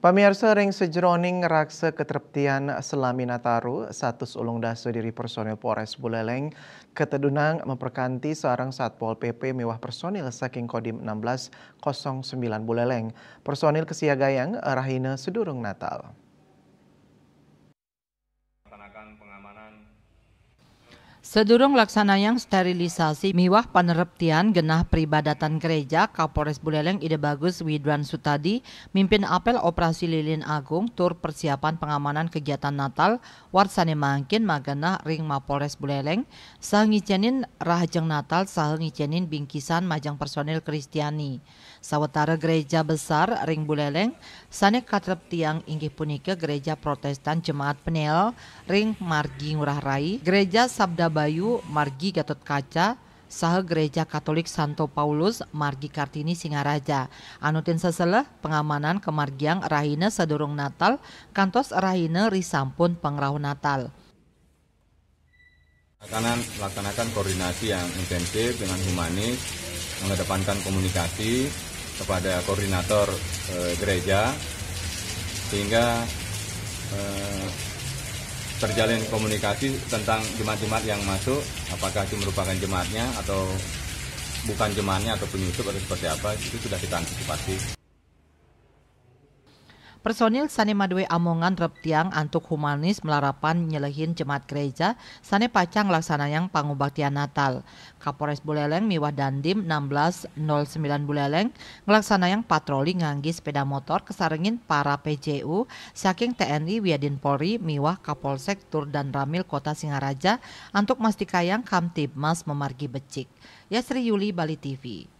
Pemirsa ring sejroning raksa keterptian selami nataru, satu ulung dasu diri personil Polres Buleleng, ketedunang memperkanti seorang Satpol PP mewah personil saking Kodim 1609 Buleleng. Personil kesiagayang rahina sedurung Natal. Sedurung laksana yang sterilisasi miwah penereptian genah peribadatan gereja Kapolres Buleleng Ide Bagus Widwan Sutadi mimpin apel operasi lilin agung tur persiapan pengamanan kegiatan Natal warsane mangkin magenah ring Mapolres Buleleng sah ngicenin rahajeng Natal sah ngicenin bingkisan majang personil Kristiani sawetara gereja besar ring Buleleng sane tiang inggih punika gereja Protestan Jemaat Penel ring Margi Ngurah Rai gereja Sabda Bayu Margi Gatot Kaca sah Gereja Katolik Santo Paulus Margi Kartini Singaraja. Anutin Seseleh pengamanan kemargiang Rahine Sadurung Natal, kantos Rahina Risampun Pengrau Natal. Lakanan, laksanakan koordinasi yang intensif dengan humanis, mengedepankan komunikasi kepada koordinator e, gereja, sehingga e, terjalin komunikasi tentang jemaat-jemaat yang masuk, apakah itu merupakan jemaatnya atau bukan jemaatnya atau penyusup atau seperti apa, itu sudah kita antisipasi. Personil sane madwe amongan rep antuk humanis melarapan nyelehin jemaat gereja sane pacang yang pangubaktian Natal. Kapolres Buleleng Miwah Dandim 1609 Buleleng yang patroli nganggi sepeda motor kesaringin para PJU saking TNI Wiadin Polri Miwah Kapolsek Tur dan Ramil Kota Singaraja antuk mastikayang mas memargi becik. Yasri Yuli Bali TV.